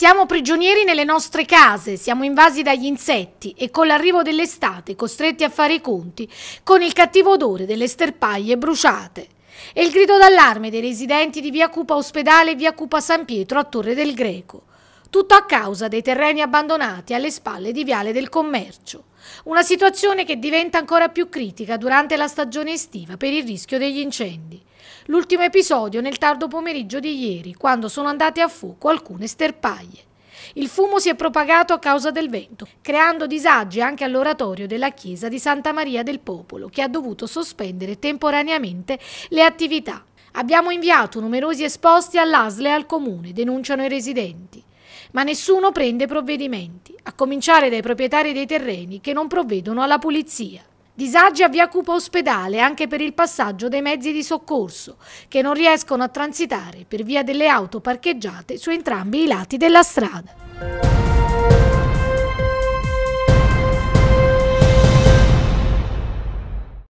Siamo prigionieri nelle nostre case, siamo invasi dagli insetti e con l'arrivo dell'estate costretti a fare i conti con il cattivo odore delle sterpaglie bruciate. E il grido d'allarme dei residenti di via Cupa Ospedale e via Cupa San Pietro a Torre del Greco. Tutto a causa dei terreni abbandonati alle spalle di Viale del Commercio. Una situazione che diventa ancora più critica durante la stagione estiva per il rischio degli incendi. L'ultimo episodio nel tardo pomeriggio di ieri, quando sono andate a fuoco alcune sterpaglie. Il fumo si è propagato a causa del vento, creando disagi anche all'oratorio della chiesa di Santa Maria del Popolo, che ha dovuto sospendere temporaneamente le attività. Abbiamo inviato numerosi esposti all'ASLE e al comune, denunciano i residenti ma nessuno prende provvedimenti, a cominciare dai proprietari dei terreni che non provvedono alla pulizia. Disagi a via Cupa Ospedale anche per il passaggio dei mezzi di soccorso, che non riescono a transitare per via delle auto parcheggiate su entrambi i lati della strada.